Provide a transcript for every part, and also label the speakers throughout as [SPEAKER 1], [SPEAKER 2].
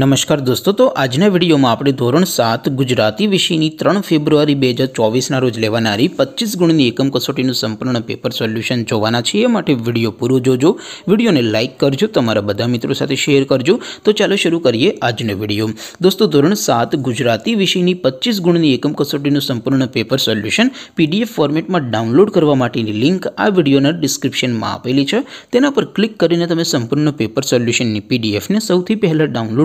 [SPEAKER 1] नमस्कार दोस्तों तो आज ने वीडियो में आपणो ધોરણ 7 ગુજરાતી વિષયની 3 ફેબ્રુઆરી 2024 ના રોજ લેવાણારી 25 ગુણની એકમ કસોટીનું સંપૂર્ણ પેપર સોલ્યુશન જોવાના છે એ માટે વિડિયો પૂરો જોજો વિડિયોને લાઈક કરજો તમારા બધા મિત્રો સાથે શેર કરજો તો ચાલો શરૂ કરીએ આજનો વિડિયો दोस्तों ધોરણ 7 ગુજરાતી વિષયની 25 ગુણની એકમ કસોટીનું સંપૂર્ણ પેપર સોલ્યુશન PDF ફોર્મેટમાં ડાઉનલોડ કરવા માટેની લિંક આ વિડિયોના ડિસ્ક્રિપ્શનમાં આપેલી છે તેના પર ક્લિક કરીને તમે સંપૂર્ણ પેપર સોલ્યુશનની PDF ને સૌથી પહેલા ડાઉનલોડ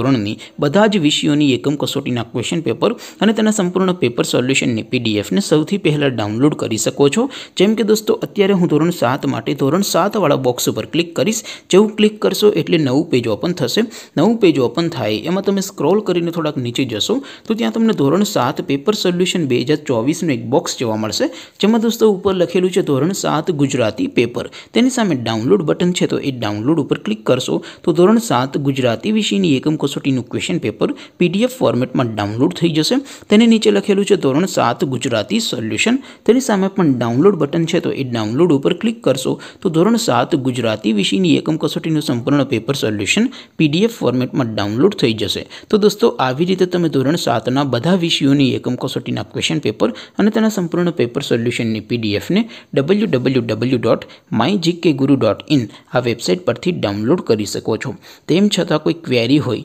[SPEAKER 1] ધોરણની બધા જ વિષયોની એકમ કસોટીના ક્વેશ્ચન પેપર અને તેના સંપૂર્ણ પેપર સોલ્યુશન ની પીડીએફ ને સૌથી પહેલા ડાઉનલોડ કરી શકો છો જેમ કે દોસ્તો અત્યારે હું ધોરણ 7 માટે ધોરણ 7 વાળો બોક્સ ઉપર ક્લિક કરીસ જેઉ ક્લિક કરશો એટલે નવું પેજ ઓપન થશે નવું પેજ ઓપન થાય એમાં તમે સ્ક્રોલ કરીને થોડક નીચે જશો તો ત્યાં તમને ધોરણ 7 પેપર સોલ્યુશન 2024 નું એક બોક્સ જોવા મળશે જેમ કે દોસ્તો ઉપર લખેલું છે ધોરણ 7 ગુજરાતી પેપર તેની સામે ડાઉનલોડ બટન છે તો એ ડાઉનલોડ ઉપર ક્લિક કરશો તો ધોરણ 7 ગુજરાતી વિષયની એકમ સોટીન ક્વેશ્ચન પેપર પીડીએફ ફોર્મેટમાં ડાઉનલોડ થઈ જશે તેની નીચે લખેલું છે ધોરણ 7 ગુજરાતી સોલ્યુશન તેની સામે તમને ડાઉનલોડ બટન છે તો ઈ ડાઉનલોડ ઉપર ક્લિક કરશો તો ધોરણ 7 ગુજરાતી વિષયની એકમ કસોટીનું સંપૂર્ણ પેપર સોલ્યુશન પીડીએફ ફોર્મેટમાં ડાઉનલોડ થઈ જશે તો દોસ્તો આવી રીતે તમે ધોરણ 7 ના બધા વિષયોની એકમ કસોટીના ક્વેશ્ચન પેપર અને તેના સંપૂર્ણ પેપર સોલ્યુશનની પીડીએફ ને www.mygkguru.in આ વેબસાઈટ પરથી ડાઉનલોડ કરી શકો છો તેમ છતાં કોઈ ક્વેરી હોય